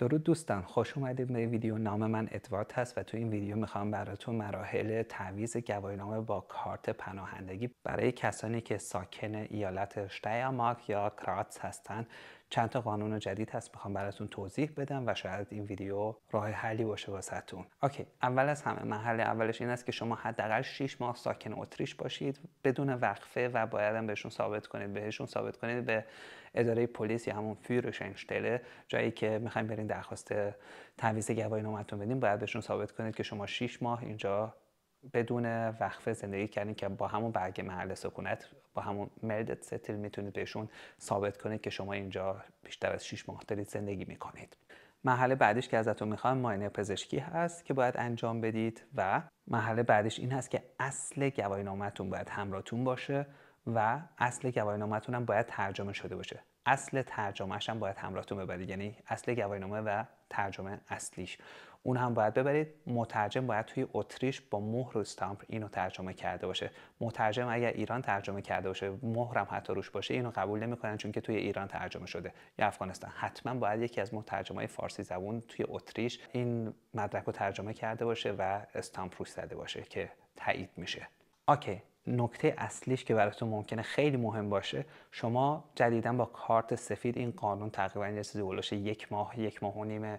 درود دوستان خوش اومدید به ویدیو نام من ادوارد هست و تو این ویدیو میخوام براتون مراحل تعویض نامه با کارت پناهندگی برای کسانی که ساکن ایالت شتیاماک یا کراتس هستن چند تا قانون جدید هست میخوام براتون توضیح بدم و شاید این ویدیو راه حلی باشه واسهتون اوکی اول از همه محل اولش این است که شما حداقل 6 ماه ساکن اتریش باشید بدون وقفه و باید هم بهشون ثابت کنید بهشون ثابت کنید به اداره پلیس یا همون فیورشنشتله جایی که میخوایم برین درخواست تعویض گواهی نامتون بدین باید بهشون ثابت کنید که شما 6 ماه اینجا بدون وقفه زندگی کردین که با همون برگ محل سکونت با همون مردت ستل میتونید بهشون ثابت کنید که شما اینجا بیشتر از 6 ماه دارید زندگی میکنید محل بعدیش که ازتون میخوام ماینه پزشکی هست که باید انجام بدید و محل بعدیش این هست که اصل گواهی نامتون باید همراهتون باشه و اصل گواهینامهتون هم باید ترجمه شده باشه اصل ترجمهش هم باید همراهتون ببرید یعنی اصل گواهینامه و ترجمه اصلیش اون هم باید ببرید مترجم باید توی اتریش با مهر و استامپ اینو ترجمه کرده باشه مترجم اگر ایران ترجمه کرده باشه مهرم حتی روش باشه اینو قبول نمیکنن چون که توی ایران ترجمه شده یا افغانستان حتما باید یکی از مترجمای فارسی زبون توی اتریش این مدرک رو ترجمه کرده باشه و استامپ روش زده باشه که تایید میشه اوکی نکته اصلیش که براتون ممکنه خیلی مهم باشه شما جدیدا با کارت سفید این قانون تقریبا یه یک ماه یک ماه و نیم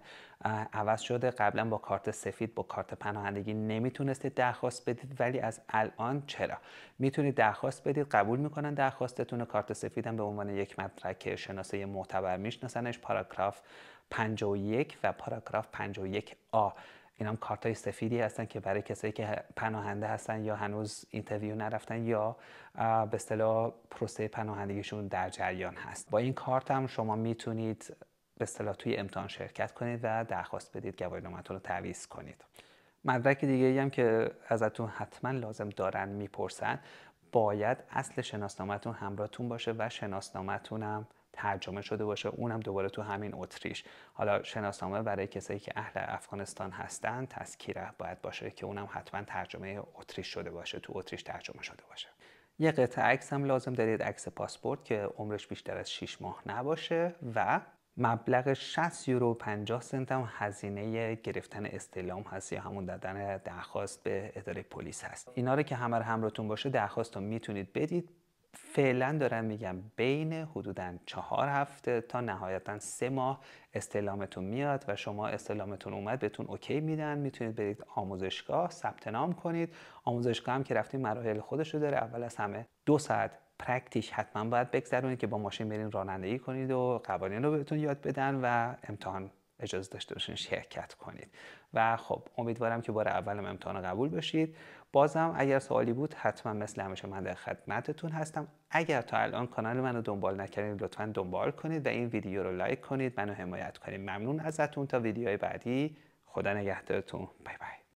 عوض شده قبلا با کارت سفید با کارت پناهندگی نمیتونستید درخواست بدید ولی از الان چرا میتونید درخواست بدید قبول میکنن درخواستتون کارت سفید هم به عنوان یک مدرک شناسه معتبر میشناسنش پاراگراف 51 و پاراگراف 51 آ اینا کارت های سفیدی هستن که برای کسایی که پناهنده هستن یا هنوز اینترویو نرفتن یا به اصطلاح پروسه پناهندگیشون در جریان هست با این کارت هم شما میتونید به اصطلاح توی امتحان شرکت کنید و درخواست بدید نامتون رو تعویض کنید مدرک دیگه هم که ازتون حتما لازم دارن میپرسن باید اصل شناسنامهتون همراهتون باشه و شناسنامتون هم ترجمه شده باشه اونم دوباره تو همین اتریش حالا شناسنامه برای کسایی که اهل افغانستان هستن تذکیره باید باشه که اونم حتما ترجمه اتریش شده باشه تو اتریش ترجمه شده باشه یه قطعه عکس هم لازم دارید عکس پاسپورت که عمرش بیشتر از 6 ماه نباشه و مبلغ 60 یورو 50 سنت هم هزینه گرفتن استعلام هست یا همون دادن درخواست به اداره پلیس هست اینا رو که همه همراهتون باشه درخواست رو میتونید بدید فعلا دارم میگم بین حدودا چهار هفته تا نهایتا سه ماه استعلامتون میاد و شما استعلامتون اومد بهتون اوکی میدن میتونید برید آموزشگاه ثبت نام کنید آموزشگاه هم که رفتیم مراحل خودش رو داره اول از همه دو ساعت پرکتیش حتما باید بگذرونید که با ماشین برین رانندگی کنید و قوانین رو بهتون یاد بدن و امتحان اجازه داشته باشین شرکت کنید و خب امیدوارم که بار اولم امتحان قبول بشید بازم اگر سوالی بود حتما مثل همیشه من در خدمتتون هستم اگر تا الان کانال من رو دنبال نکردید لطفا دنبال کنید و این ویدیو رو لایک کنید منو حمایت کنید ممنون ازتون تا ویدیوهای بعدی خدا نگهدارتون بای بای